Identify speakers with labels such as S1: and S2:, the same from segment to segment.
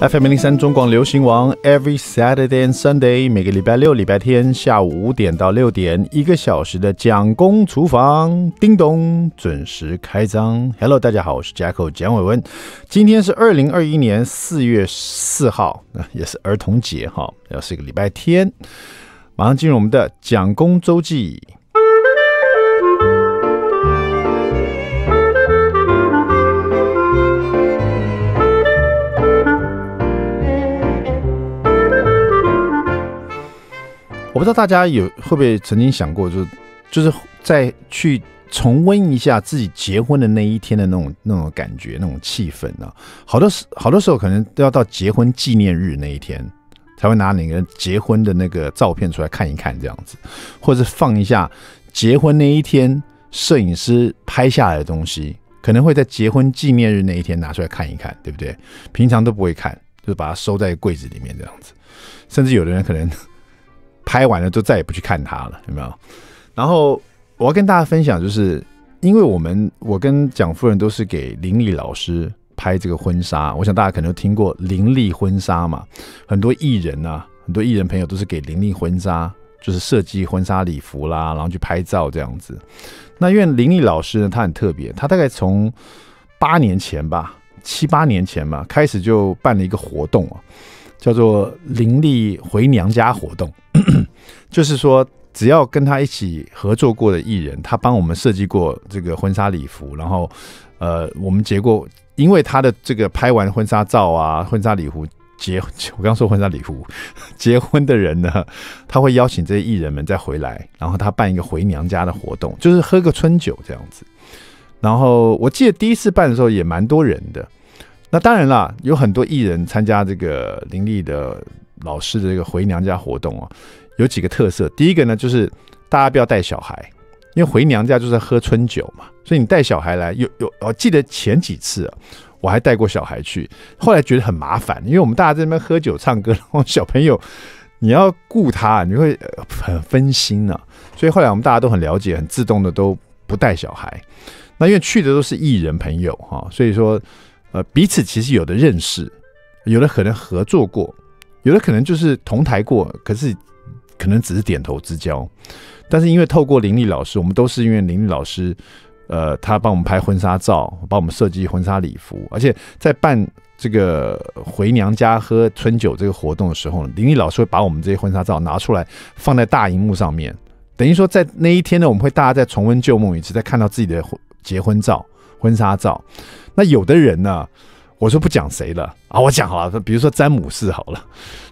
S1: FM 零零三中广流行王，Every Saturday and Sunday，每个礼拜六、礼拜天下午五点到六点，一个小时的蒋公厨房，叮咚，准时开张。Hello，大家好，我是 Jacko 蒋伟文，今天是二零二一年四月四号，也是儿童节哈，要是一个礼拜天，马上进入我们的蒋公周记。我不知道大家有会不会曾经想过，就是就是再去重温一下自己结婚的那一天的那种那种感觉、那种气氛呢？好多时好多时候，可能都要到结婚纪念日那一天才会拿哪个人结婚的那个照片出来看一看这样子，或者放一下结婚那一天摄影师拍下来的东西，可能会在结婚纪念日那一天拿出来看一看，对不对？平常都不会看，就是把它收在柜子里面这样子，甚至有的人可能。拍完了就再也不去看他了，有没有？然后我要跟大家分享，就是因为我们我跟蒋夫人都是给林立老师拍这个婚纱，我想大家可能都听过林立婚纱嘛，很多艺人啊，很多艺人朋友都是给林立婚纱，就是设计婚纱礼服啦，然后去拍照这样子。那因为林立老师呢，他很特别，他大概从八年前吧，七八年前吧，开始就办了一个活动啊。叫做林立回娘家活动，就是说，只要跟他一起合作过的艺人，他帮我们设计过这个婚纱礼服，然后，呃，我们结过，因为他的这个拍完婚纱照啊，婚纱礼服结，我 刚说婚纱礼服 结婚的人呢，他会邀请这些艺人们再回来，然后他办一个回娘家的活动，就是喝个春酒这样子。然后我记得第一次办的时候也蛮多人的。那当然啦，有很多艺人参加这个林立的老师的这个回娘家活动啊，有几个特色。第一个呢，就是大家不要带小孩，因为回娘家就是喝春酒嘛，所以你带小孩来，有有，我记得前几次我还带过小孩去，后来觉得很麻烦，因为我们大家在那边喝酒唱歌，然后小朋友你要顾他，你会很分心呢。所以后来我们大家都很了解，很自动的都不带小孩。那因为去的都是艺人朋友哈，所以说。呃，彼此其实有的认识，有的可能合作过，有的可能就是同台过，可是可能只是点头之交。但是因为透过林丽老师，我们都是因为林丽老师，呃，她帮我们拍婚纱照，帮我们设计婚纱礼服，而且在办这个回娘家喝春酒这个活动的时候呢，林丽老师会把我们这些婚纱照拿出来放在大荧幕上面，等于说在那一天呢，我们会大家再重温旧梦一次，在看到自己的婚结婚照、婚纱照。那有的人呢，我说不讲谁了啊，我讲好了，比如说詹姆斯好了，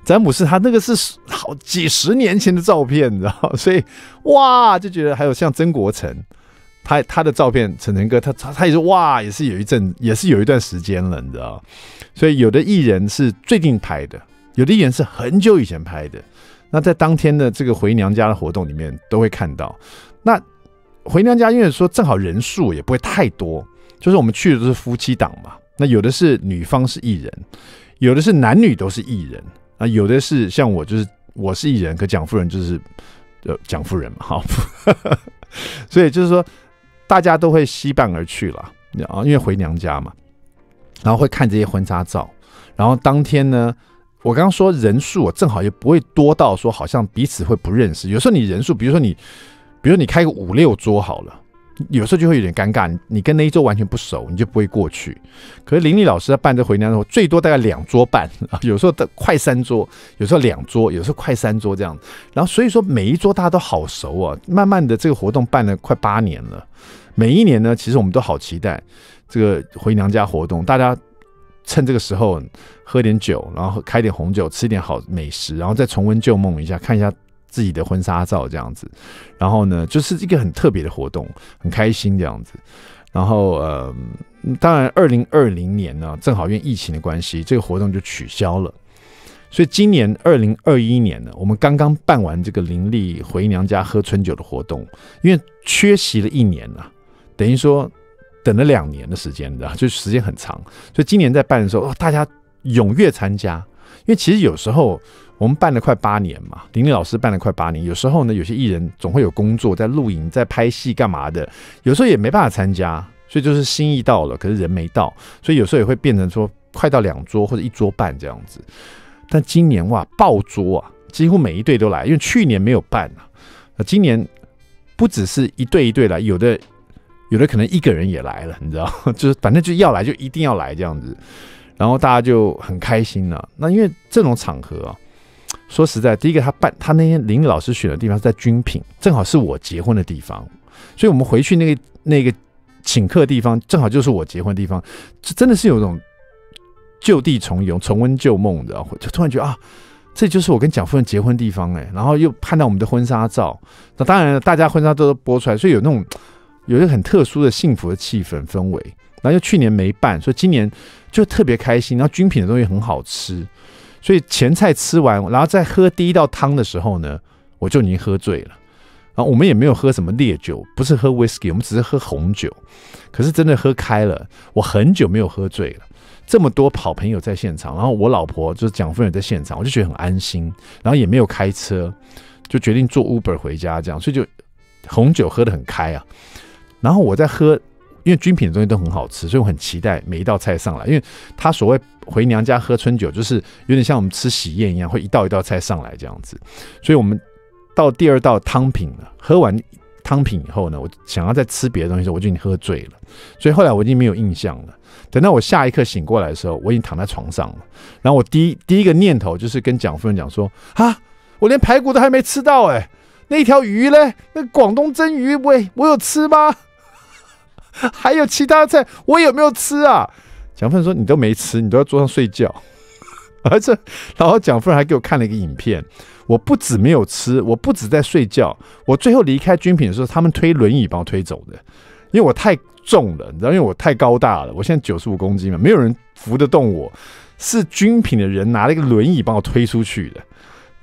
S1: 詹姆斯他那个是好几十年前的照片，你知道，所以哇就觉得还有像曾国成，他他的照片，陈晨哥他他他也是哇也是有一阵也是有一段时间了，你知道，所以有的艺人是最近拍的，有的艺人是很久以前拍的，那在当天的这个回娘家的活动里面都会看到，那回娘家因为说正好人数也不会太多。就是我们去的都是夫妻档嘛，那有的是女方是艺人，有的是男女都是艺人，啊，有的是像我就是我是艺人，可蒋夫人就是呃蒋夫人嘛，哈，所以就是说大家都会惜伴而去了啊，因为回娘家嘛，然后会看这些婚纱照，然后当天呢，我刚刚说人数我正好也不会多到说好像彼此会不认识，有时候你人数，比如说你，比如你开个五六桌好了。有时候就会有点尴尬，你跟那一桌完全不熟，你就不会过去。可是林立老师在办这回娘家，最多大概两桌半，有时候快三桌，有时候两桌，有时候快三桌这样。然后所以说每一桌大家都好熟啊，慢慢的这个活动办了快八年了，每一年呢其实我们都好期待这个回娘家活动，大家趁这个时候喝点酒，然后开点红酒，吃一点好美食，然后再重温旧梦一下，看一下。自己的婚纱照这样子，然后呢，就是一个很特别的活动，很开心这样子。然后，呃，当然，二零二零年呢，正好因为疫情的关系，这个活动就取消了。所以，今年二零二一年呢，我们刚刚办完这个林立回娘家喝春酒的活动，因为缺席了一年啊，等于说等了两年的时间的，就时间很长。所以，今年在办的时候，大家踊跃参加，因为其实有时候。我们办了快八年嘛，林玲老师办了快八年。有时候呢，有些艺人总会有工作在录影、在拍戏干嘛的，有时候也没办法参加，所以就是心意到了，可是人没到，所以有时候也会变成说快到两桌或者一桌半这样子。但今年哇，爆桌啊，几乎每一队都来，因为去年没有办啊，那今年不只是一队一队来，有的有的可能一个人也来了，你知道，就是反正就要来就一定要来这样子，然后大家就很开心了。那因为这种场合啊。说实在，第一个他办他那天林老师选的地方是在军品，正好是我结婚的地方，所以我们回去那个那个请客地方正好就是我结婚的地方，真的是有种旧地重游、重温旧梦，的，就突然觉得啊，这就是我跟蒋夫人结婚地方哎，然后又看到我们的婚纱照，那当然了，大家婚纱都播出来，所以有那种有一个很特殊的幸福的气氛氛围，然后又去年没办，所以今年就特别开心，然后军品的东西很好吃。所以前菜吃完，然后再喝第一道汤的时候呢，我就已经喝醉了。然后我们也没有喝什么烈酒，不是喝 whisky，我们只是喝红酒。可是真的喝开了，我很久没有喝醉了。这么多跑朋友在现场，然后我老婆就是蒋夫人在现场，我就觉得很安心。然后也没有开车，就决定坐 Uber 回家这样。所以就红酒喝的很开啊。然后我在喝。因为军品的东西都很好吃，所以我很期待每一道菜上来。因为他所谓回娘家喝春酒，就是有点像我们吃喜宴一样，会一道一道菜上来这样子。所以我们到第二道汤品了，喝完汤品以后呢，我想要再吃别的东西时，我就已经喝醉了。所以后来我已经没有印象了。等到我下一刻醒过来的时候，我已经躺在床上了。然后我第一第一个念头就是跟蒋夫人讲说：“啊，我连排骨都还没吃到哎，那条鱼呢？那广东蒸鱼喂，我有吃吗？” 还有其他菜，我有没有吃啊？蒋夫人说你都没吃，你都在桌上睡觉。而这，然后蒋夫人还给我看了一个影片，我不止没有吃，我不止在睡觉，我最后离开军品的时候，他们推轮椅把我推走的，因为我太重了，你知道，因为我太高大了，我现在九十五公斤嘛，没有人扶得动我，是军品的人拿了一个轮椅帮我推出去的。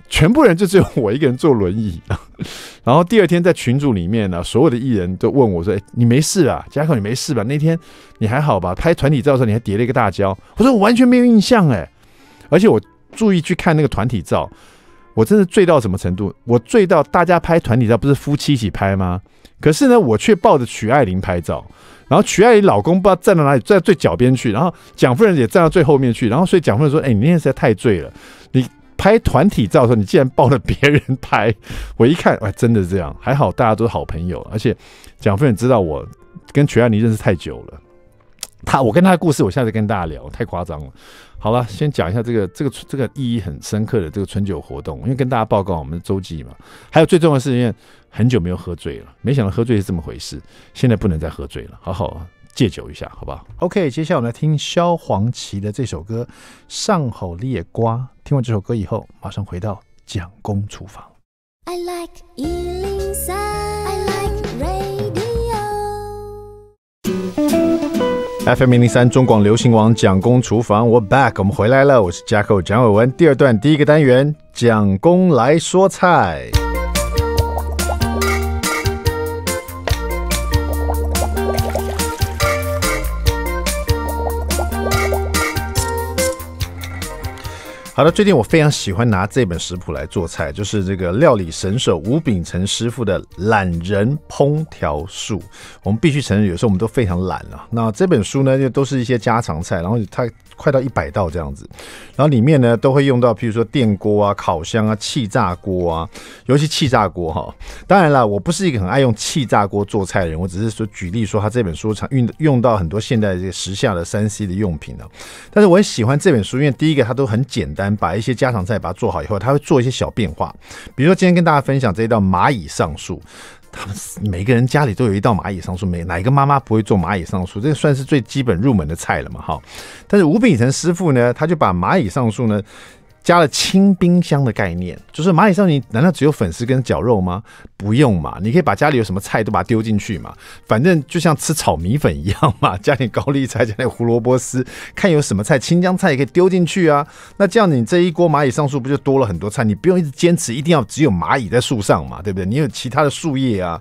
S1: 全部人就只有我一个人坐轮椅，然后第二天在群组里面呢，所有的艺人都问我说：“哎，你没事啊？嘉口你没事吧？那天你还好吧？拍团体照的时候你还叠了一个大胶。”我说：“我完全没有印象哎，而且我注意去看那个团体照，我真的醉到什么程度？我醉到大家拍团体照不是夫妻一起拍吗？可是呢，我却抱着曲爱玲拍照，然后曲爱玲老公不知道站到哪里，在最脚边去，然后蒋夫人也站到最后面去，然后所以蒋夫人说：“哎，你那天实在太醉了，你。”拍团体照的时候，你竟然抱着别人拍，我一看，哎，真的这样，还好大家都是好朋友，而且蒋夫人知道我跟曲爱妮认识太久了，他我跟他的故事，我下次跟大家聊，太夸张了。好了，先讲一下这个这个这个意义很深刻的这个春酒活动，因为跟大家报告，我们周记嘛，还有最重要是，因为很久没有喝醉了，没想到喝醉是这么回事，现在不能再喝醉了，好好啊。戒酒一下，好不好？OK，接下来我们来听萧煌奇的这首歌《上口裂瓜》。听完这首歌以后，马上回到蒋公厨房。FM 零零三，中广流行网蒋公厨房我 back，我们回来了，我是加寇蒋伟文。第二段第一个单元，蒋公来说菜。好的，最近我非常喜欢拿这本食谱来做菜，就是这个料理神手吴秉辰师傅的《懒人烹调术》。我们必须承认，有时候我们都非常懒了。那这本书呢，就都是一些家常菜，然后它快到一百道这样子。然后里面呢，都会用到，譬如说电锅啊、烤箱啊、气炸锅啊，尤其气炸锅哈。当然了，我不是一个很爱用气炸锅做菜的人，我只是说举例说，他这本书常用用到很多现代这个时下的三 C 的用品啊。但是我很喜欢这本书，因为第一个它都很简单。把一些家常菜把它做好以后，他会做一些小变化。比如说，今天跟大家分享这一道蚂蚁上树，他们每个人家里都有一道蚂蚁上树，没哪一个妈妈不会做蚂蚁上树，这算是最基本入门的菜了嘛？哈！但是吴炳成师傅呢，他就把蚂蚁上树呢。加了清冰箱的概念，就是蚂蚁少女难道只有粉丝跟绞肉吗？不用嘛，你可以把家里有什么菜都把它丢进去嘛，反正就像吃炒米粉一样嘛，加点高丽菜，加点胡萝卜丝，看有什么菜，青江菜也可以丢进去啊。那这样你这一锅蚂蚁上树不就多了很多菜？你不用一直坚持一定要只有蚂蚁在树上嘛，对不对？你有其他的树叶啊。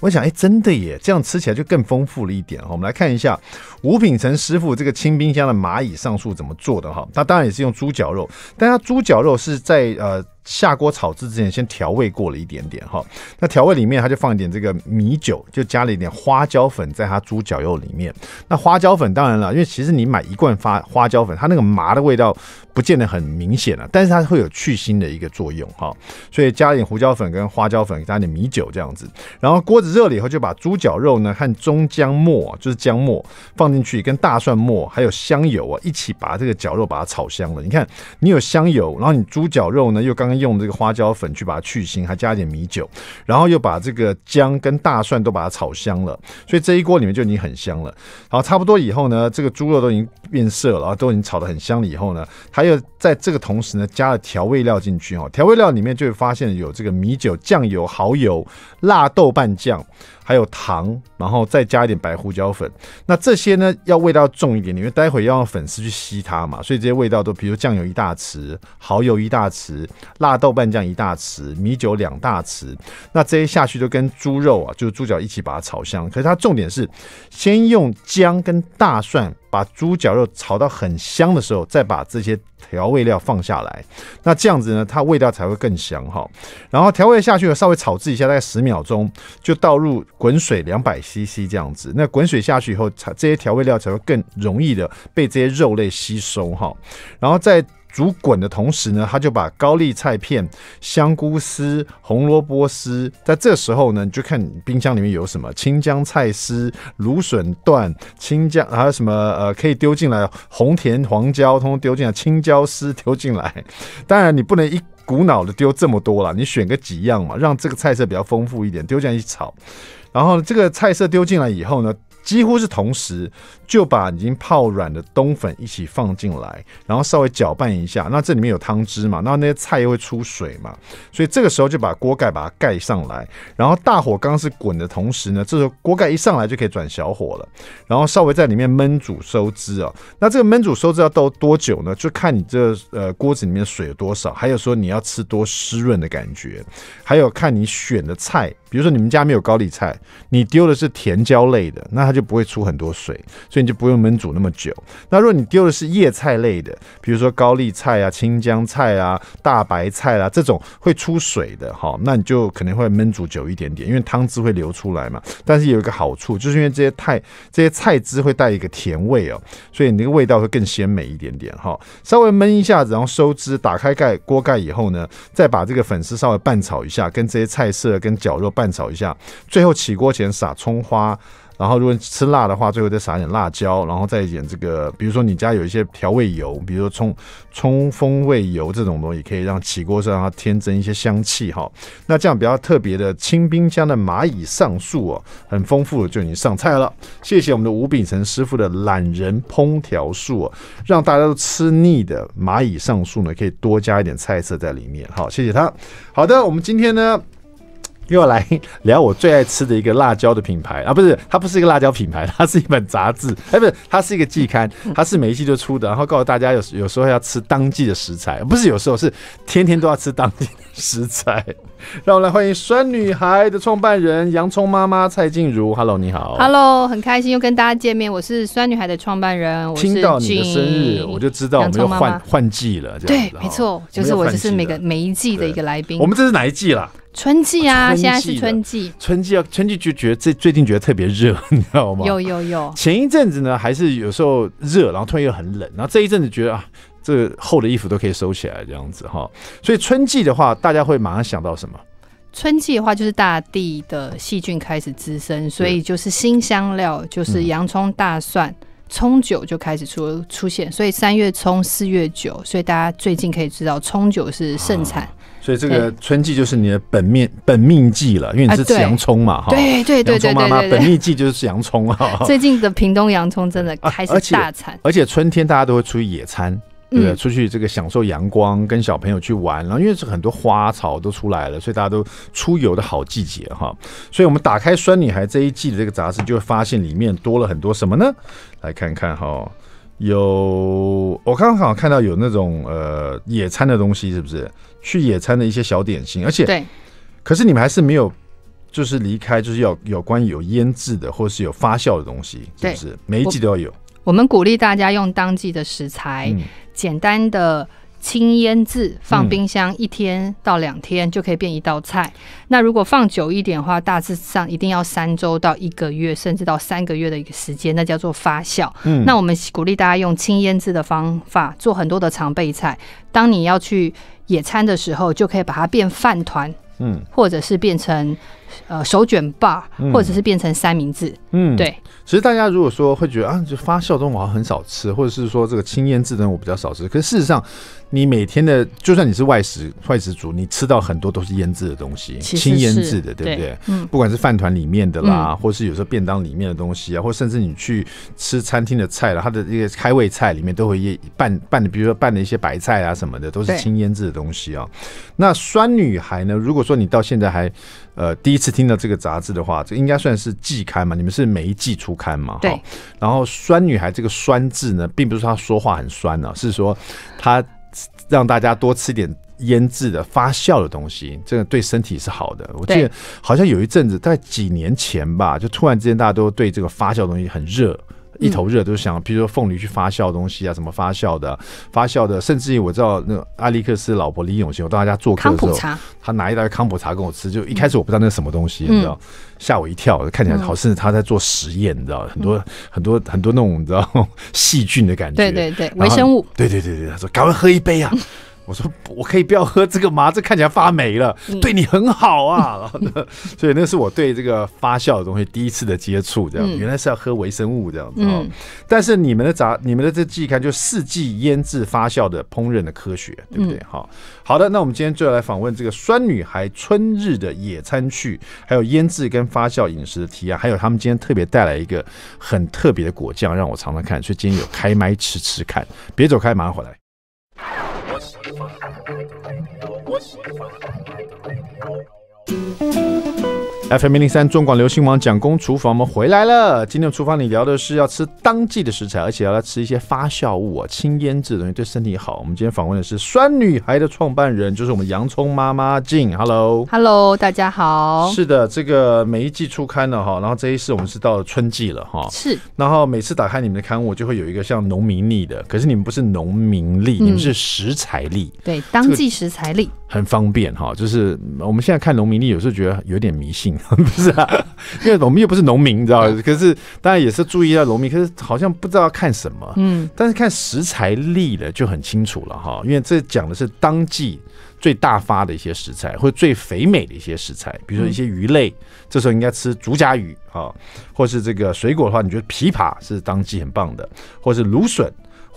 S1: 我想，哎，真的耶，这样吃起来就更丰富了一点我们来看一下吴品成师傅这个清冰箱的蚂蚁上树怎么做的哈。他当然也是用猪脚肉，但他猪脚肉是在呃。下锅炒制之前，先调味过了一点点哈。那调味里面，他就放一点这个米酒，就加了一点花椒粉在它猪脚肉里面。那花椒粉当然了，因为其实你买一罐发花椒粉，它那个麻的味道不见得很明显了，但是它会有去腥的一个作用哈。所以加一点胡椒粉跟花椒粉，加一点米酒这样子。然后锅子热了以后，就把猪脚肉呢和中姜末，就是姜末放进去，跟大蒜末还有香油啊一起把这个脚肉把它炒香了。你看，你有香油，然后你猪脚肉呢又刚用这个花椒粉去把它去腥，还加一点米酒，然后又把这个姜跟大蒜都把它炒香了，所以这一锅里面就已经很香了。好，差不多以后呢，这个猪肉都已经变色了，都已经炒的很香了。以后呢，他又在这个同时呢，加了调味料进去。哦，调味料里面就会发现有这个米酒、酱油、蚝油、辣豆瓣酱。还有糖，然后再加一点白胡椒粉。那这些呢，要味道重一点，因为待会要让粉丝去吸它嘛，所以这些味道都，比如酱油一大匙，蚝油一大匙，辣豆瓣酱一大匙，米酒两大匙。那这些下去就跟猪肉啊，就是猪脚一起把它炒香。可是它重点是，先用姜跟大蒜把猪脚肉炒到很香的时候，再把这些。调味料放下来，那这样子呢，它味道才会更香哈。然后调味下去，稍微炒制一下，大概十秒钟，就倒入滚水两百 CC 这样子。那滚水下去以后，才这些调味料才会更容易的被这些肉类吸收哈。然后再。煮滚的同时呢，他就把高丽菜片、香菇丝、红萝卜丝，在这时候呢，你就看你冰箱里面有什么青江菜丝、芦笋段、青江有什么呃，可以丢进来红甜黄椒，通通丢进来青椒丝丢进来。当然你不能一股脑的丢这么多了，你选个几样嘛，让这个菜色比较丰富一点，丢进去炒。然后这个菜色丢进来以后呢，几乎是同时。就把已经泡软的冬粉一起放进来，然后稍微搅拌一下。那这里面有汤汁嘛？那那些菜又会出水嘛？所以这个时候就把锅盖把它盖上来，然后大火刚是滚的同时呢，这时候锅盖一上来就可以转小火了，然后稍微在里面焖煮收汁啊。那这个焖煮收汁要到多久呢？就看你这呃锅子里面水有多少，还有说你要吃多湿润的感觉，还有看你选的菜。比如说你们家没有高丽菜，你丢的是甜椒类的，那它就不会出很多水，所以。就不用焖煮那么久。那如果你丢的是叶菜类的，比如说高丽菜啊、青江菜啊、大白菜啊这种会出水的，哈，那你就可能会焖煮久一点点，因为汤汁会流出来嘛。但是有一个好处，就是因为这些菜这些菜汁会带一个甜味哦，所以你那个味道会更鲜美一点点，哈。稍微焖一下子，然后收汁，打开盖锅盖以后呢，再把这个粉丝稍微拌炒一下，跟这些菜色跟绞肉拌炒一下，最后起锅前撒葱花。然后，如果吃辣的话，最后再撒点辣椒，然后再一点这个，比如说你家有一些调味油，比如说葱葱风味油这种东西，可以让起锅时让它添增一些香气哈。那这样比较特别的清冰箱的蚂蚁上树哦，很丰富的就已经上菜了。谢谢我们的吴炳成师傅的懒人烹调术，让大家都吃腻的蚂蚁上树呢，可以多加一点菜色在里面。好，谢谢他。好的，我们今天呢？又要来聊我最爱吃的一个辣椒的品牌 啊，不是，它不是一个辣椒品牌，它是一本杂志，哎，不是，它是一个季刊，它是每一季都出的，然后告诉大家有有时候要吃当季的食材，不是有时候是天天都要吃当季。食材。让我来欢迎酸女孩的创办人洋葱妈妈蔡静茹。Hello，你好。
S2: Hello，很开心又跟大家见面。我是酸女孩的创办人，我听到你的生日，我
S1: 就知道我们要换换季了。对，没错，就是我，这是每
S2: 个每一季的一个来宾。我们这
S1: 是哪一季啦？
S2: 春季啊，现在是春季。
S1: 春季啊，春季就觉得最最近觉得特别热，你知道吗？有有有。前一阵子呢，还是有时候热，然后突然又很冷，然后这一阵子觉得啊。这厚的衣服都可以收起来，这样子哈。所以春季的话，大家会马上想到什么？
S2: 春季的话，就是大地的细菌开始滋生，所以就是新香料，就是洋葱、大蒜、葱酒就开始出出现。所以三月葱，四月酒，所以大家最近可以知道葱酒是盛产。
S1: 所以这个春季就是你的本命本命季了，因为你是吃洋葱嘛哈。对对对对对对。妈妈本命季就是洋葱啊。最
S2: 近的屏东洋葱真的开始大产，而
S1: 且春天大家都会出去野餐。对，出去这个享受阳光，跟小朋友去玩然后因为是很多花草都出来了，所以大家都出游的好季节哈。所以我们打开《酸女孩》这一季的这个杂志，就会发现里面多了很多什么呢？来看看哈，有我刚刚好看到有那种呃野餐的东西，是不是？去野餐的一些小点心，而且对，可是你们还是没有，就是离开，就是要有关有腌制的，或是有发酵的东西，是不是？每一季都要有。
S2: 我们鼓励大家用当季的食材。简单的清腌制，放冰箱一天到两天就可以变一道菜。那如果放久一点的话，大致上一定要三周到一个月，甚至到三个月的一个时间，那叫做发酵。嗯，那我们鼓励大家用清腌制的方法做很多的常备菜。当你要去野餐的时候，就可以把它变饭团，嗯，或者是变成。呃，手卷棒，或者是变成三明治，嗯，对。
S1: 其实大家如果说会觉得啊，就发酵东西我很少吃，或者是说这个轻腌制的我比较少吃。可是事实上，你每天的，就算你是外食外食族，你吃到很多都是腌制的东西，轻腌制的，对不对？嗯，不管是饭团里面的啦，或是有时候便当里面的东西啊，或甚至你去吃餐厅的菜了，它的这个开胃菜里面都会腌拌拌，的，比如说拌的一些白菜啊什么的，都是轻腌制的东西啊。那酸女孩呢？如果说你到现在还。呃，第一次听到这个杂志的话，这应该算是季刊嘛？你们是每一季初刊嘛？对。然后酸女孩这个“酸”字呢，并不是她说话很酸呢，是说她让大家多吃点腌制的、发酵的东西，这个对身体是好的。我记得好像有一阵子在几年前吧，就突然之间大家都对这个发酵东西很热。一头热都是想，比如说凤梨去发酵东西啊，什么发酵的、发酵的，甚至于我知道那艾利克斯老婆李永贤，我到他家做客的时候，他拿一袋康普茶跟我吃，就一开始我不知道那是什么东西，你知道，吓我一跳，看起来好，像是他在做实验，你知道，很多很多很多那种你知道 细菌的感觉，对
S2: 对对，微生物，
S1: 对对对对，他说赶快喝一杯啊。我说我可以不要喝这个吗？这看起来发霉了，对你很好啊。所以那是我对这个发酵的东西第一次的接触，这样，原来是要喝微生物这样子。嗯，但是你们的杂，你们的这季刊就四季腌制发酵的烹饪的科学，对不对？哈，好的，那我们今天就要来访问这个酸女孩春日的野餐去，还有腌制跟发酵饮食的提案，还有他们今天特别带来一个很特别的果酱让我尝尝看，所以今天有开麦吃吃看，别走开，马上回来。我喜欢的麦当劳。FM 零零三中广流行网蒋工厨房我们回来了。今天厨房里聊的是要吃当季的食材，而且要吃一些发酵物啊、轻腌制的东西，对身体好。我们今天访问的是酸女孩的创办人，就是我们洋葱妈妈静。Hello，Hello，
S2: 大家好。是
S1: 的，这个每一季出刊了哈，然后这一次我们是到了春季了哈。是。然后每次打开你们的刊物，就会有一个像农民力的，可是你们不是农民历，你们是食材力。
S2: 对，当季食材力。
S1: 很方便哈，就是我们现在看农民力，有时候觉得有点迷信。不是啊，因为我们又不是农民，你知道可是当然也是注意到农民，可是好像不知道看什么。嗯，但是看食材力了就很清楚了哈。因为这讲的是当季最大发的一些食材，或最肥美的一些食材，比如说一些鱼类，这时候应该吃竹夹鱼啊，或是这个水果的话，你觉得枇杷是当季很棒的，或是芦笋。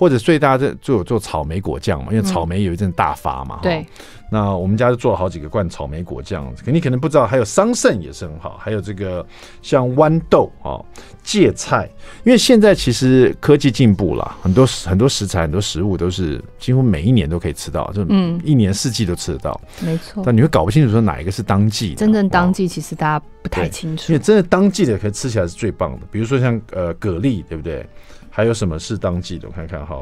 S1: 或者最大的做做草莓果酱嘛，因为草莓有一阵大发嘛。对。那我们家就做了好几个罐草莓果酱，可你可能不知道，还有桑葚也是很好，还有这个像豌豆啊、芥菜，因为现在其实科技进步了，很多很多食材、很多食物都是几乎每一年都可以吃到，就一年四季都吃得到。
S2: 没错。但你
S1: 会搞不清楚说哪一个是当季，
S2: 真正当季其实大家不太
S1: 清楚。因为真的当季的，可以吃起来是最棒的。比如说像呃蛤蜊，对不对？还有什么是当季的？我看看哈，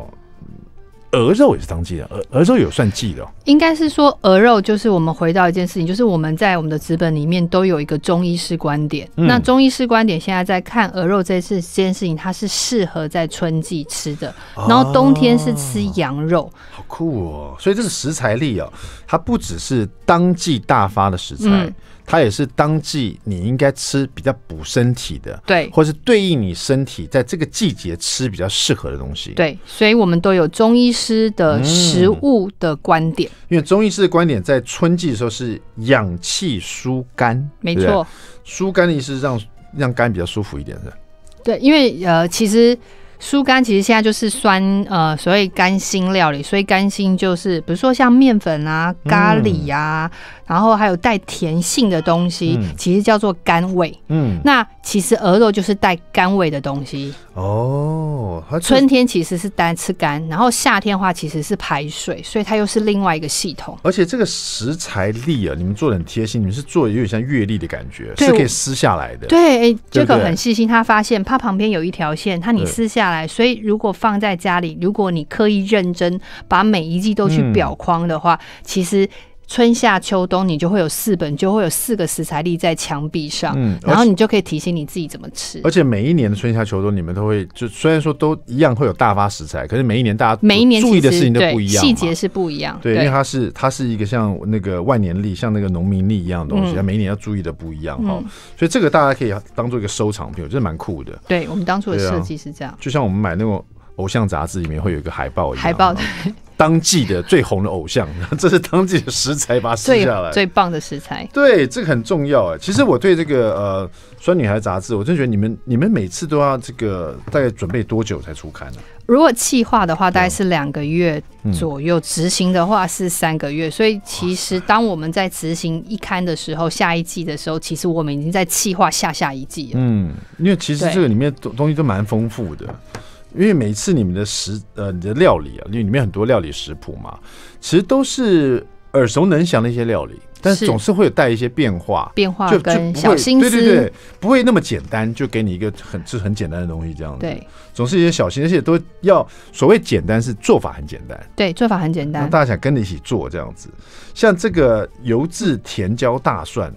S1: 鹅肉也是当季的，鹅鹅肉有算季的？
S2: 应该是说鹅肉就是我们回到一件事情，就是我们在我们的资本里面都有一个中医师观点。那中医师观点现在在看鹅肉这次这件事情，它是适合在春季吃的，然后冬天是吃羊
S1: 肉。好酷哦！所以这个食材力哦，它不只是当季大发的食材。它也是当季你应该吃比较补身体的，对，或是对应你身体在这个季节吃比较适合的东西。
S2: 对，所以我们都有中医师的食物的观点。
S1: 因为中医师的观点，在春季的时候是养气疏肝，没错。疏肝的意思是让让肝比较舒服一点，是
S2: 对，因为呃，其实疏肝其实现在就是酸呃，所谓甘辛料理，所以甘辛就是比如说像面粉啊、咖喱啊。然后还有带甜性的东西，其实叫做甘味。嗯，那其实鹅肉就是带甘味的东西
S1: 哦。春天
S2: 其实是单吃甘，然后夏天话其实是排水，所以它又是另外一个系统。
S1: 而且这个食材粒啊，你们做的很贴心，你们是做有点像月历的感觉，是可以撕下来的。对，这个很
S2: 细心。他发现他旁边有一条线，他你撕下来，所以如果放在家里，如果你刻意认真把每一季都去裱框的话，其实。春夏秋冬，你就会有四本，就会有四个食材立在墙壁上，嗯，然后你就可以提醒你自己怎么吃。而
S1: 且每一年的春夏秋冬，你们都会就虽然说都一样会有大发食材，可是每一年大家每一年注意的事情都不一样，细
S2: 节是不一样。对，因为它
S1: 是它是一个像那个万年历，像那个农民历一样的东西，它每一年要注意的不一样哈。所以这个大家可以当做一个收藏品，我觉得蛮酷的。
S2: 对我们当初的设计是这样，就
S1: 像我们买那种。偶像杂志里面会有一个海报，海报对当季的最红的偶像，这是当季的食材，把它撕下来，最
S2: 棒的食材。
S1: 对，这个很重要哎。其实我对这个呃酸女孩杂志，我真觉得你们你们每次都要这个大概准备多久才出刊呢？
S2: 如果计划的话，大概是两个月左右；执行的话是三个月。所以其实当我们在执行一刊的时候，下一季的时候，其实我们已经在计划下下一季了。
S1: 嗯，因为其实这个里面东东西都蛮丰富的。因为每次你们的食呃你的料理啊，因为里面很多料理食谱嘛，其实都是耳熟能详的一些料理，但是总是会有带一些变化，变化就跟小心思，对对对，不会那么简单，就给你一个很是很简单的东西这样子，对，总是一些小心而且都要所谓简单是做法很简单，
S2: 对，做法很简单，大
S1: 家想跟你一起做这样子，像这个油制甜椒大蒜。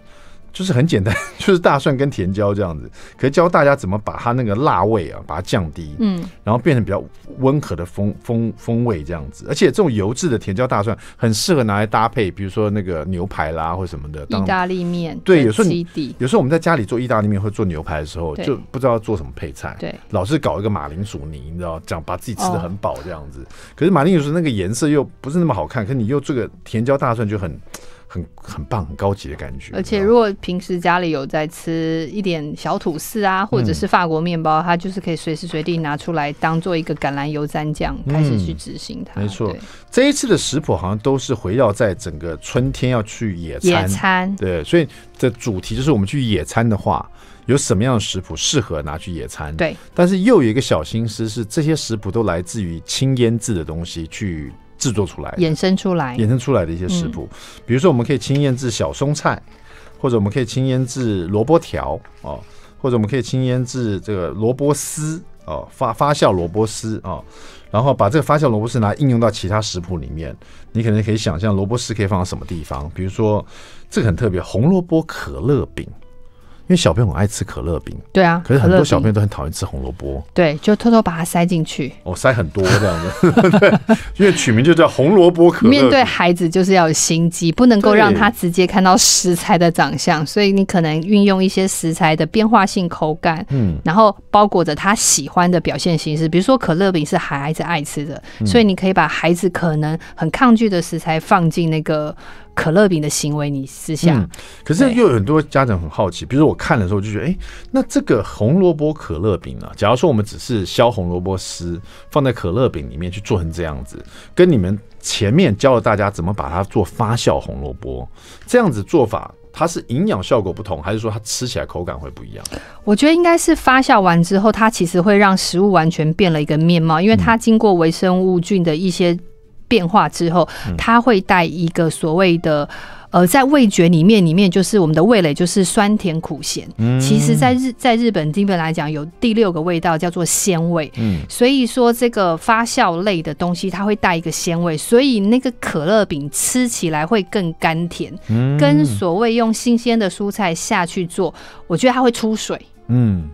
S1: 就是很简单，就是大蒜跟甜椒这样子，可以教大家怎么把它那个辣味啊，把它降低，嗯，然后变成比较温和的风风风味这样子。而且这种油质的甜椒大蒜很适合拿来搭配，比如说那个牛排啦，或什么的意大
S2: 利面。对，有时候有
S1: 时候我们在家里做意大利面或做牛排的时候，就不知道做什么配菜，对，老是搞一个马铃薯泥，你知道，这样把自己吃的很饱这样子。可是马铃薯那个颜色又不是那么好看，可你又这个甜椒大蒜就很。很很棒，很高级的感觉。而
S2: 且，如果平时家里有在吃一点小土司啊，或者是法国面包，它就是可以随时随地拿出来当做一个橄榄油蘸酱，开始去执行
S1: 它。没错，这一次的食谱好像都是围绕在整个春天要去野野餐。对，所以的主题就是我们去野餐的话，有什么样的食谱适合拿去野餐？对。但是又有一个小心思是，这些食谱都来自于轻腌制的东西去。制作出来，
S2: 衍生出来，衍
S1: 生出来的一些食谱，比如说我们可以轻腌制小松菜，或者我们可以轻腌制萝卜条哦，或者我们可以轻腌制这个萝卜丝哦，发发酵萝卜丝哦，然后把这个发酵萝卜丝拿应用到其他食谱里面，你可能可以想象萝卜丝可以放到什么地方，比如说这个很特别红萝卜可乐饼。因为小朋友很爱吃可乐饼，
S2: 对啊，可是很多小朋友
S1: 都很讨厌吃红萝卜，
S2: 对，就偷偷把它塞进去，
S1: 哦，塞很多这样子，对，因为取名就叫红萝卜可。面对
S2: 孩子，就是要有心机，不能够让他直接看到食材的长相，所以你可能运用一些食材的变化性口感，嗯，然后包裹着他喜欢的表现形式，比如说可乐饼是孩子爱吃的，所以你可以把孩子可能很抗拒的食材放进那个。可乐饼的行为，你私下。嗯，
S1: 可是又有很多家长很好奇，比如说我看的时候就觉得，哎，那这个红萝卜可乐饼啊，假如说我们只是削红萝卜丝放在可乐饼里面去做成这样子，跟你们前面教了大家怎么把它做发酵红萝卜，这样子做法，它是营养效果不同，还是说它吃起来口感会不一样？
S2: 我觉得应该是发酵完之后，它其实会让食物完全变了一个面貌，因为它经过微生物菌的一些。变化之后，它会带一个所谓的，呃，在味觉里面，里面就是我们的味蕾，就是酸甜苦咸。嗯，其实在日，在日本基本来讲，有第六个味道叫做鲜味。嗯，所以说这个发酵类的东西，它会带一个鲜味，所以那个可乐饼吃起来会更甘甜。嗯，跟所谓用新鲜的蔬菜下去做，我觉得它会出水。嗯。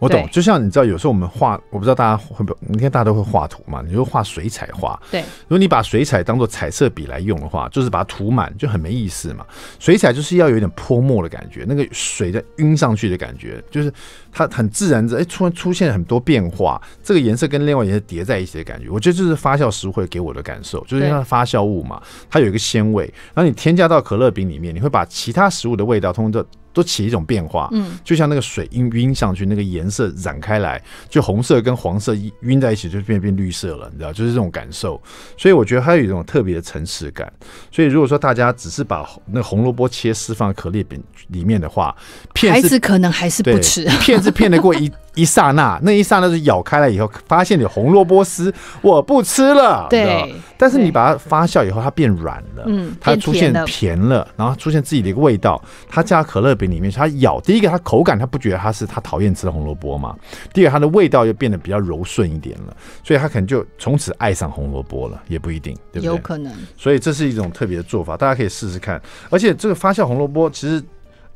S2: 我懂，就
S1: 像你知道，有时候我们画，我不知道大家会不？你看大家都会画图嘛，你就画水彩画。对。如果你把水彩当做彩色笔来用的话，就是把它涂满，就很没意思嘛。水彩就是要有点泼墨的感觉，那个水在晕上去的感觉，就是它很自然的，哎，突然出现很多变化，这个颜色跟另外颜色叠在一起的感觉，我觉得就是发酵食物给我的感受，就是它发酵物嘛，它有一个鲜味，然后你添加到可乐饼里面，你会把其他食物的味道通过这。都起一种变化，嗯，就像那个水晕晕上去，那个颜色染开来，就红色跟黄色晕在一起，就变变绿色了，你知道，就是这种感受。所以我觉得它有一种特别的层次感。所以如果说大家只是把那红萝卜切丝放可丽饼里面的话，骗子可
S2: 能还是不吃。
S1: 骗子骗得过一。一刹那，那一刹那是咬开了以后，发现有红萝卜丝，我不吃了。对，但是你把它发酵以后，它变软了，它出现甜了，然后出现自己的一个味道。它加可乐饼里面，它咬第一个，它口感它不觉得它是它讨厌吃的红萝卜嘛。第二，它的味道又变得比较柔顺一点了，所以它可能就从此爱上红萝卜了，也不一定，对不对？有可能。所以这是一种特别的做法，大家可以试试看。而且这个发酵红萝卜其实。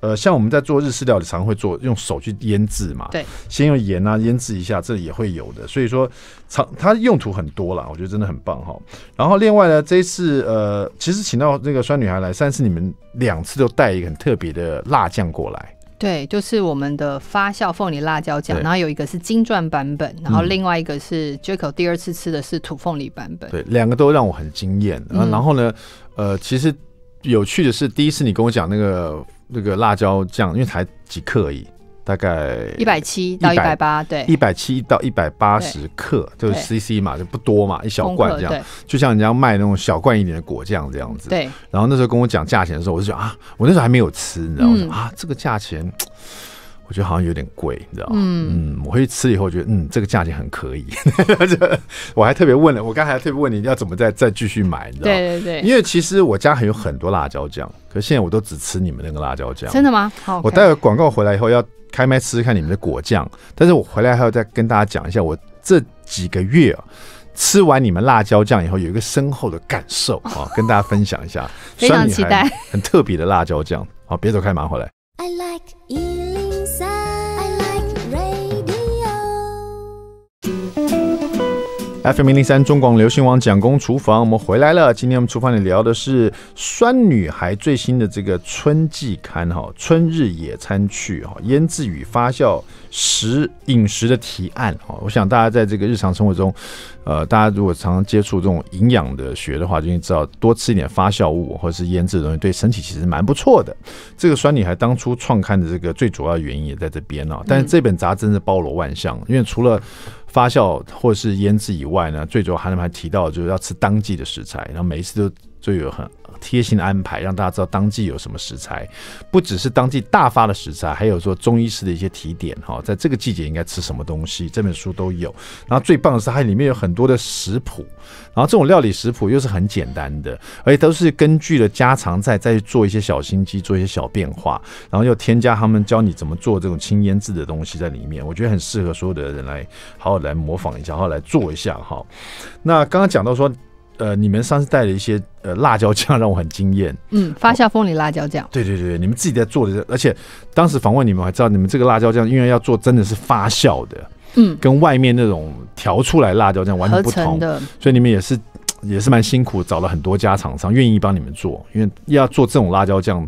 S1: 呃，像我们在做日式料理，常会做用手去腌制嘛，对，先用盐啊腌制一下，这也会有的。所以说，常它用途很多啦，我觉得真的很棒哈。然后另外呢，这次呃，其实请到那个酸女孩来，上次你们两次都带一个很特别的辣酱过来，
S2: 对，就是我们的发酵凤梨辣椒酱，然后有一个是金钻版本，然后另外一个是杰克第二次吃的是土凤梨版本，
S1: 对，两个都让我很惊艳。然后呢，呃，其实有趣的是，第一次你跟我讲那个。那个辣椒酱，因为才几克而已，大概一
S2: 百七到一百八，对，一
S1: 百七到一百八十克，就是 CC 嘛，就不多嘛，一小罐这样，就像人家卖那种小罐一点的果酱这样子。对。然后那时候跟我讲价钱的时候，我就想啊，我那时候还没有吃，你知道吗？啊，这个价钱。觉得好像有点贵，你知道吗？嗯，我回去吃以后觉得，嗯，这个价钱很可以。我还特别问了，我刚才特别问你要怎么再再继续买，你知道吗？对对对，因为其实我家还有很多辣椒酱，可是现在我都只吃你们那个辣椒酱。真的吗？好，我待会广告回来以后要开麦吃吃看你们的果酱。但是我回来还要再跟大家讲一下，我这几个月啊。吃完你们辣椒酱以后有一个深厚的感受啊，跟大家分享一下。非常期待，很特别的辣椒酱啊！别走开，马上回来。FM 零零三中广流行网蒋工厨房，我们回来了。今天我们厨房里聊的是《酸女孩》最新的这个春季刊哈，春日野餐去哈，腌制与发酵食饮食的提案哈。我想大家在这个日常生活中，呃，大家如果常常接触这种营养的学的话，就应该知道多吃一点发酵物或者是腌制的东西，对身体其实蛮不错的。这个《酸女孩》当初创刊的这个最主要原因也在这边呢。但是这本杂志是包罗万象，因为除了发酵或是腌制以外呢，最主要他们还提到就是要吃当季的食材，然后每一次都。就有很贴心的安排，让大家知道当季有什么食材，不只是当季大发的食材，还有说中医师的一些提点，哈，在这个季节应该吃什么东西，这本书都有。然后最棒的是它里面有很多的食谱，然后这种料理食谱又是很简单的，而且都是根据了家常菜再去做一些小心机，做一些小变化，然后又添加他们教你怎么做这种轻腌制的东西在里面，我觉得很适合所有的人来好好来模仿一下，好好来做一下哈。那刚刚讲到说。呃，你们上次带了一些呃辣椒酱，让我很惊艳。
S2: 嗯，发酵凤梨辣椒酱。
S1: 对对对，你们自己在做的，而且当时访问你们，我还知道你们这个辣椒酱，因为要做真的是发酵的。嗯。跟外面那种调出来辣椒酱完全不同。的，所以你们也是也是蛮辛苦，找了很多家厂商愿意帮你们做，因为要做这种辣椒酱。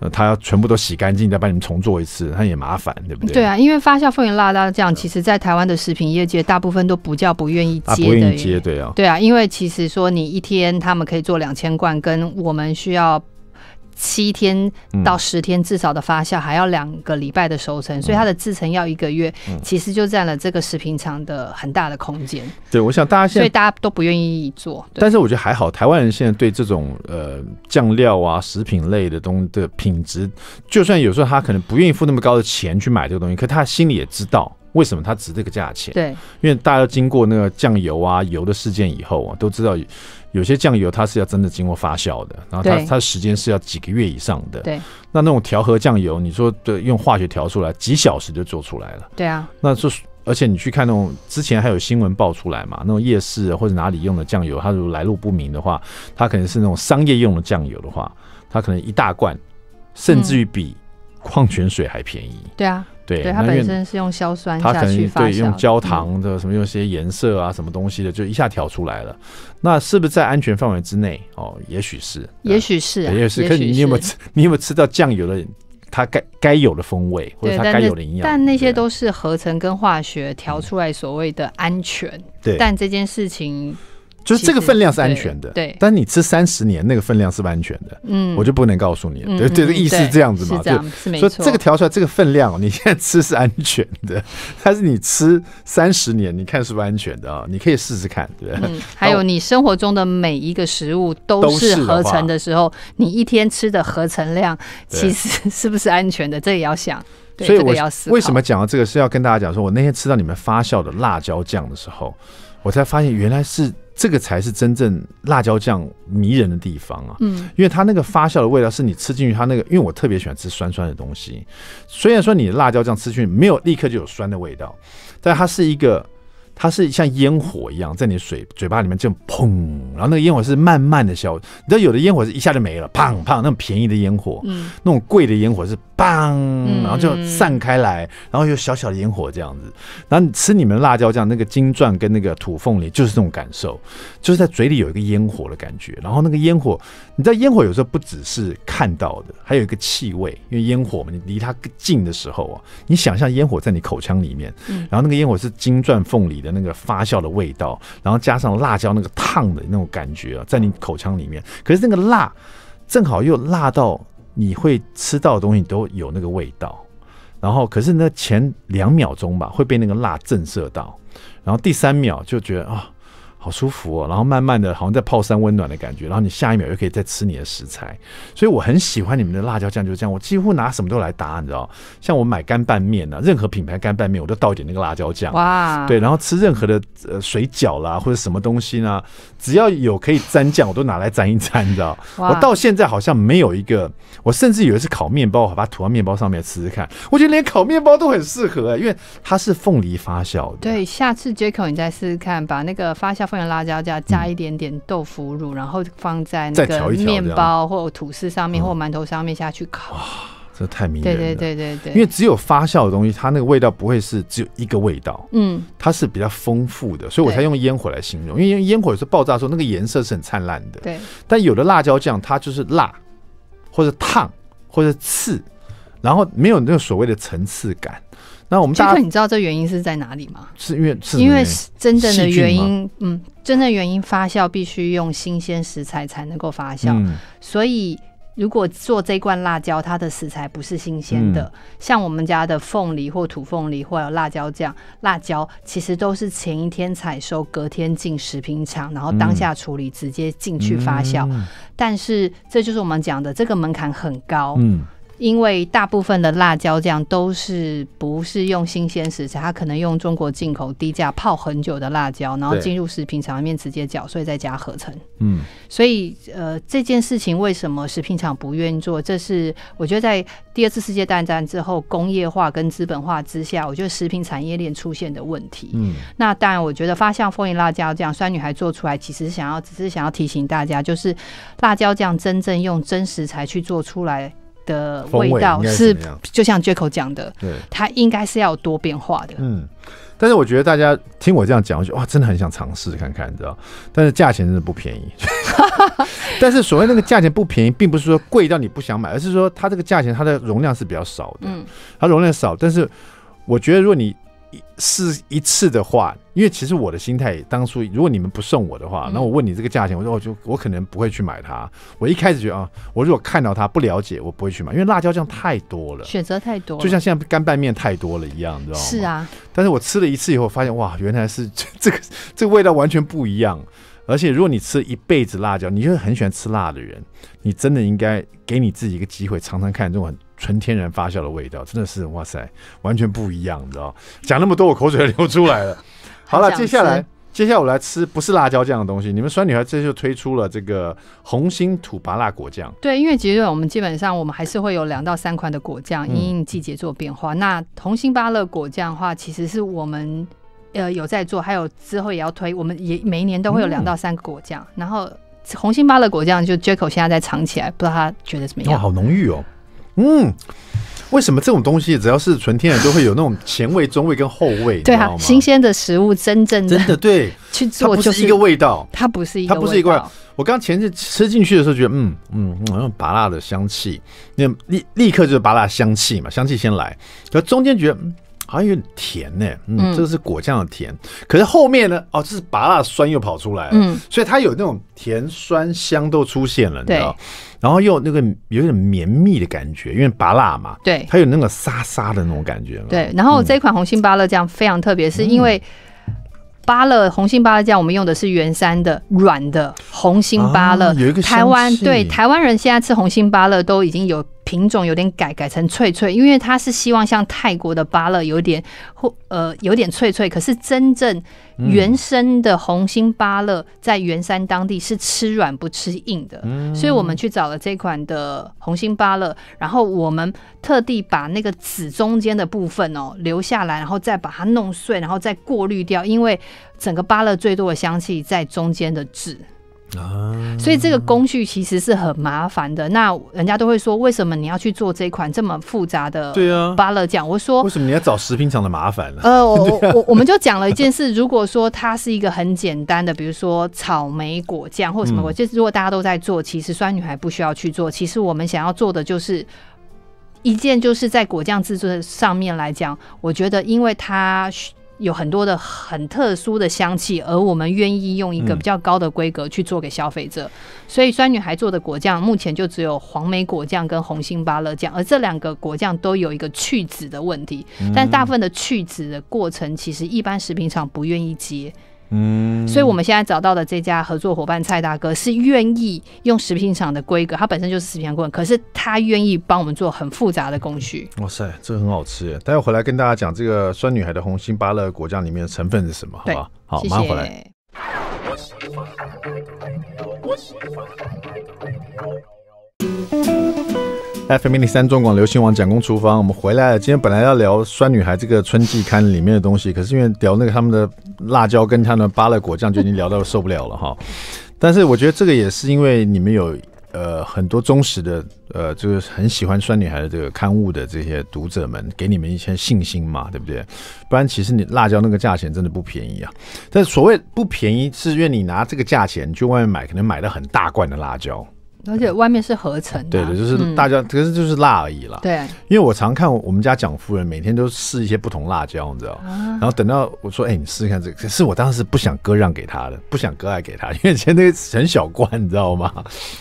S1: 呃，他要全部都洗干净，再帮你们重做一次，他也麻烦，对不对？对啊，
S2: 因为发酵凤云辣辣这样，其实，在台湾的食品业界，大部分都不叫不愿意接的。不愿意接，对啊。对啊，因为其实说你一天他们可以做两千罐，跟我们需要。七天到十天至少的发酵，还要两个礼拜的熟成，所以它的制成要一个月，其实就占了这个食品厂的很大的空间。
S1: 对，我想大家现在，所以
S2: 大家都不愿意做。但是我
S1: 觉得还好，台湾人现在对这种呃酱料啊、食品类的东的品质，就算有时候他可能不愿意付那么高的钱去买这个东西，可他心里也知道为什么它值这个价钱。对，因为大家经过那个酱油啊油的事件以后啊，都知道。有些酱油它是要真的经过发酵的，然后它它时间是要几个月以上的。对，那那种调和酱油，你说的用化学调出来，几小时就做出来了。对啊，那就而且你去看那种之前还有新闻爆出来嘛，那种夜市或者哪里用的酱油，它如果来路不明的话，它可能是那种商业用的酱油的话，它可能一大罐，甚至于比矿泉水还便宜。对啊。对它本身
S2: 是用硝酸下去，对用
S1: 焦糖的什么用些颜色啊什么东西的，就一下调出来了。那是不是在安全范围之内？哦，也许是，也许是，也许是。可是你有没有吃？你有没有吃到酱油的它该该有的风味，或者它该有的营养？但
S2: 那些都是合成跟化学调出来所谓的安全。对，但这件事情。就是这个分量是安全的，对。
S1: 但你吃三十年那个分量是不安全的，嗯，我就不能告诉你了。对，这个意思这样子嘛，对，说这个调出来这个分量，你现在吃是安全的，但是你吃三十年，你看是不是安全的啊？你可以试试看，对。还
S2: 有你生活中的每一个食物都是合成的时候，你一天吃的合成量其实 是不是安全的？这也要想，所以我要为什么
S1: 讲到这个是要跟大家讲说，我那天吃到你们发酵的辣椒酱的时候，我才发现原来是。这个才是真正辣椒酱迷人的地方啊！嗯，因为它那个发酵的味道是你吃进去它那个，因为我特别喜欢吃酸酸的东西。虽然说你辣椒酱吃进去没有立刻就有酸的味道，但它是一个，它是像烟火一样在你水嘴巴里面就砰，然后那个烟火是慢慢的消。你知道有的烟火是一下就没了，砰砰那种便宜的烟火，嗯，那种贵的烟火是。棒，然后就散开来，然后有小小的烟火这样子。然后你吃你们辣椒酱，那个金钻跟那个土凤梨就是这种感受，就是在嘴里有一个烟火的感觉。然后那个烟火，你知道烟火有时候不只是看到的，还有一个气味。因为烟火嘛，你离它近的时候啊，你想象烟火在你口腔里面，然后那个烟火是金钻凤梨的那个发酵的味道，然后加上辣椒那个烫的那种感觉啊，在你口腔里面。可是那个辣，正好又辣到。你会吃到的东西都有那个味道，然后可是呢前两秒钟吧会被那个辣震慑到，然后第三秒就觉得啊。好舒服哦，然后慢慢的好像在泡山温暖的感觉，然后你下一秒又可以再吃你的食材，所以我很喜欢你们的辣椒酱就是这样，我几乎拿什么都来搭，你知道？像我买干拌面呢，任何品牌干拌面我都倒一点那个辣椒酱，哇！对，然后吃任何的呃水饺啦或者什么东西呢，只要有可以沾酱，我都拿来沾一沾，你知道？我到现在好像没有一个，我甚至有一次烤面包，我把它涂到面包上面吃吃看，我觉得连烤面包都很适合，因为它是凤梨发酵的。
S2: 对，下次接口你再试试看，把那个发酵。放点辣椒酱，加一点点豆腐乳，然后放在那个面包或者吐司上面或馒头上面下去烤。哇，
S1: 这太迷人了！对对对对对，因为只有发酵的东西，它那个味道不会是只有一个味道，嗯，它是比较丰富的，所以我才用烟火来形容，因为因为烟火是爆炸的时候，那个颜色是很灿烂的。对，但有的辣椒酱它就是辣，或者烫，或者刺，然后没有那个所谓的层次感。
S2: 那我们，杰克，你知道这原因是在哪里吗？
S1: 是因为，因为真正的原因，
S2: 嗯，真正原因发酵必须用新鲜食材才能够发酵，所以如果做这罐辣椒，它的食材不是新鲜的，像我们家的凤梨或土凤梨，或者辣椒酱、辣椒其实都是前一天采收，隔天进食品厂，然后当下处理，直接进去发酵，但是这就是我们讲的这个门槛很高，嗯。因为大部分的辣椒酱都是不是用新鲜食材，它可能用中国进口低价泡很久的辣椒，然后进入食品厂里面直接搅碎再加合成。嗯，所以呃这件事情为什么食品厂不愿意做？这是我觉得在第二次世界大战之后工业化跟资本化之下，我觉得食品产业链出现的问题。嗯，那当然我觉得发像凤印辣椒酱酸女孩做出来，其实想要只是想要提醒大家，就是辣椒酱真正用真食材去做出来。的味道是就像杰 o 讲的，对，它应该是要多变化的。
S1: 嗯，但是我觉得大家听我这样讲，我就哇，真的很想尝试看看，你知道？但是价钱真的不便宜。但是所谓那个价钱不便宜，并不是说贵到你不想买，而是说它这个价钱它的容量是比较少的。嗯，它容量少，但是我觉得如果你。试一次的话，因为其实我的心态当初，如果你们不送我的话，那我问你这个价钱，我说我就我可能不会去买它。我一开始觉得啊，我如果看到它不了解，我不会去买，因为辣椒酱太多了，选
S2: 择太多，就像现
S1: 在干拌面太多了一样，你知道吗？是啊，但是我吃了一次以后，发现哇，原来是 这个这个味道完全不一样。而且如果你吃一辈子辣椒，你就是很喜欢吃辣的人，你真的应该给你自己一个机会，尝尝看这种。很。纯天然发酵的味道，真的是哇塞，完全不一样知道？讲那么多，我口水流出来了。好了，接下来，接下来我来吃不是辣椒酱的东西。你们酸女孩这就推出了这个红心土拔辣果酱。
S2: 对，因为其实我们基本上我们还是会有两到三款的果酱，因季节做变化。那红心芭乐果酱的话，其实是我们呃有在做，还有之后也要推。我们也每一年都会有两到三个果酱。然后红心芭乐果酱，就杰克现在在藏起来，不知道他觉得怎么样？哇，好
S1: 浓郁哦！嗯，为什么这种东西只要是纯天然，都会有那种前味、中味跟后味？对啊，新
S2: 鲜的食物，真正的，真的对，
S1: 去做就是一个味道，
S2: 它不是一个，它不是一块。
S1: 我刚前次吃进去的时候，觉得嗯嗯，有麻辣的香气，那立立刻就是麻辣香气嘛，香气先来，可中间觉得。好像有点甜呢，嗯，这个是果酱的甜，可是后面呢，哦，这是巴辣酸又跑出来了，嗯，所以它有那种甜酸香都出现了，对，然后又那个有点绵密的感觉，因为巴辣嘛，对，它有那个沙沙的那种感觉，
S2: 对。然后这款红心芭乐酱非常特别，是因为芭乐红心芭乐酱，我们用的是原山的软的红心芭乐，有一个台湾，对，台湾人现在吃红心芭乐都已经有。品种有点改，改成脆脆，因为他是希望像泰国的芭乐有点或呃有点脆脆，可是真正原生的红心芭乐在原山当地是吃软不吃硬的，所以我们去找了这款的红心芭乐，然后我们特地把那个籽中间的部分哦留下来，然后再把它弄碎，然后再过滤掉，因为整个芭乐最多的香气在中间的籽。啊，所以这个工序其实是很麻烦的。那人家都会说，为什么你要去做这款这么复杂的对
S1: 啊巴勒酱？我说，为什么你要找食品厂的麻烦呢？
S2: 呃，我 我我们就讲了一件事，如果说它是一个很简单的，比如说草莓果酱或什么果是如果大家都在做，其实酸女孩不需要去做。其实我们想要做的就是一件，就是在果酱制作上面来讲，我觉得因为它。有很多的很特殊的香气，而我们愿意用一个比较高的规格去做给消费者，所以酸女孩做的果酱目前就只有黄梅果酱跟红心芭乐酱，而这两个果酱都有一个去籽的问题，但大部分的去籽的过程其实一般食品厂不愿意接。嗯，所以我们现在找到的这家合作伙伴蔡大哥是愿意用食品厂的规格，他本身就是食品厂，可是他愿意帮我们做很复杂的工序。
S1: 哇塞，这个很好吃！待会回来跟大家讲这个酸女孩的红心芭乐果酱里面的成分是什么，好吧？好？好，马上回来。FM3 中广流行网蒋公厨房，我们回来了。今天本来要聊《酸女孩》这个春季刊里面的东西，可是因为聊那个他们的辣椒跟他们扒了果酱，就已经聊到受不了了哈。但是我觉得这个也是因为你们有呃很多忠实的呃，就是很喜欢《酸女孩》的这个刊物的这些读者们，给你们一些信心嘛，对不对？不然其实你辣椒那个价钱真的不便宜啊。但所谓不便宜，是因为你拿这个价钱去外面买，可能买了很大罐的辣椒。
S2: 而且外面是合成的，对
S1: 的，就是大家，可是就是辣而已啦。对，因为我常看我们家蒋夫人每天都试一些不同辣椒，你知道。然后等到我说：“哎，你试看这个。”可是我当时不想割让给他的，不想割爱给他，因为以前那个很小罐，你知道吗？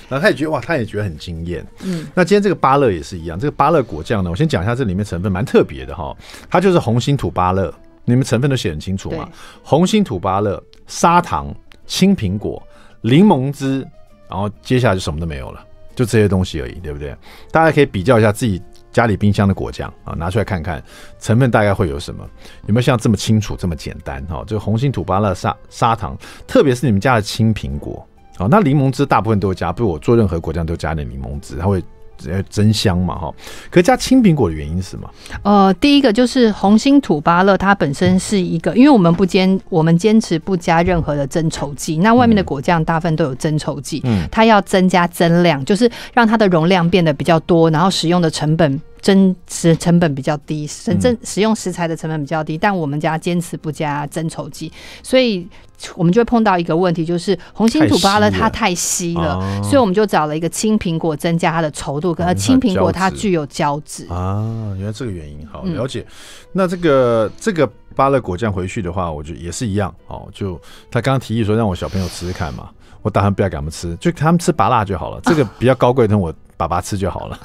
S1: 然后他也觉得哇，他也觉得很惊艳。嗯，那今天这个芭乐也是一样，这个芭乐果酱呢，我先讲一下这里面成分蛮特别的哈，它就是红心土芭乐，你们成分都写很清楚嘛。红心土芭乐、砂糖、青苹果、柠檬汁。然后接下来就什么都没有了，就这些东西而已，对不对？大家可以比较一下自己家里冰箱的果酱啊，拿出来看看成分大概会有什么，有没有像这么清楚这么简单？哈，这个红心土巴勒砂砂糖，特别是你们家的青苹果，哦，那柠檬汁大部分都会加，比如我做任何果酱都加点柠檬汁，它会。要增香嘛，哈，可加青苹果的原因是什么？
S2: 呃，第一个就是红心土巴勒，它本身是一个，因为我们不坚，我们坚持不加任何的增稠剂。那外面的果酱大部分都有增稠剂，嗯，它要增加增量，就是让它的容量变得比较多，然后使用的成本。真食成本比较低，食正使用食材的成本比较低，但我们家坚持不加增稠剂，所以我们就会碰到一个问题，就是红心土芭勒它太稀了，所以我们就找了一个青苹果增加它的稠度，可青苹果它具有胶质
S1: 啊，因为这个原因好了解。那这个这个芭乐果酱回去的话，我觉得也是一样哦。就他刚刚提议说让我小朋友吃吃看嘛，我打算不要给他们吃，就他们吃芭辣就好了，这个比较高贵等我爸爸吃就好了。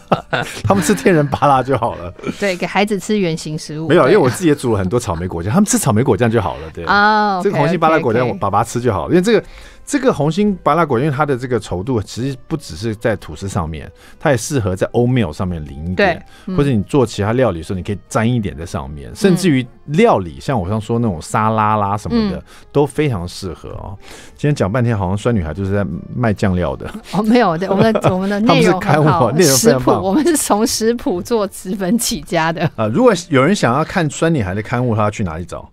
S1: 他们吃天然巴拉就好了。
S2: 对，给孩子吃圆形食物。没有，因为我自
S1: 己也煮了很多草莓果酱，他们吃草莓果酱就好了。对，啊，这个红心巴拉果酱，我爸爸吃就好了，因为这个。这个红心白拉果，因为它的这个稠度，其实不只是在吐司上面，它也适合在欧麦尔上面淋一点，或者你做其他料理的时候，你可以沾一点在上面，甚至于料理，像我刚说那种沙拉啦什么的，都非常适合哦。今天讲半天，好像酸女孩就是在卖酱料的。哦，
S2: 没有，对，我们的我们的内容好，食谱，我们是从食谱做资粉起家的。
S1: 啊，如果有人想要看酸女孩的刊物，他要去哪里找？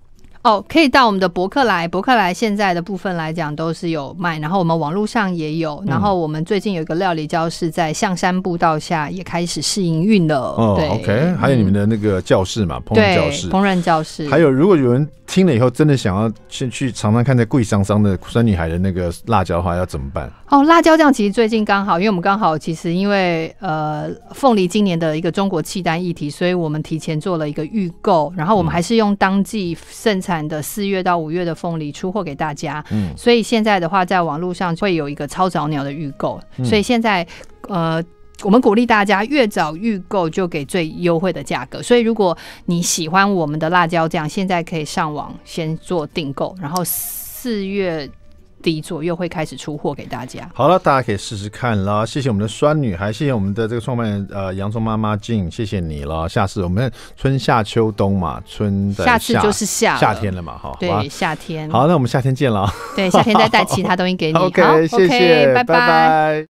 S2: 哦，可以到我们的伯克莱，伯克莱现在的部分来讲都是有卖，然后我们网络上也有，然后我们最近有一个料理教室在象山步道下也开始试营运了。哦，OK，还有
S1: 你们的那个教室嘛，烹饪教室，烹
S2: 饪教室。还有，
S1: 如果有人听了以后真的想要先去尝尝看在贵桑桑的酸女孩的那个辣椒的话，要怎么办？
S2: 哦，辣椒酱其实最近刚好，因为我们刚好其实因为呃凤梨今年的一个中国契丹议题，所以我们提前做了一个预购，然后我们还是用当季剩菜。的四月到五月的凤梨出货给大家，所以现在的话，在网络上会有一个超早鸟的预购，所以现在呃，我们鼓励大家越早预购就给最优惠的价格，所以如果你喜欢我们的辣椒酱，现在可以上网先做订购，然后四月。底左右会开始出货给大家。
S1: 好了，大家可以试试看啦。谢谢我们的酸女孩，谢谢我们的这个创办人呃，洋葱妈妈静，谢谢你了。下次我们春夏秋冬嘛，春的下次就是夏夏天了嘛，哈。对，夏天。好，那我们夏天见了。
S2: 对，夏天再带其他东西给你。OK，谢谢，拜拜。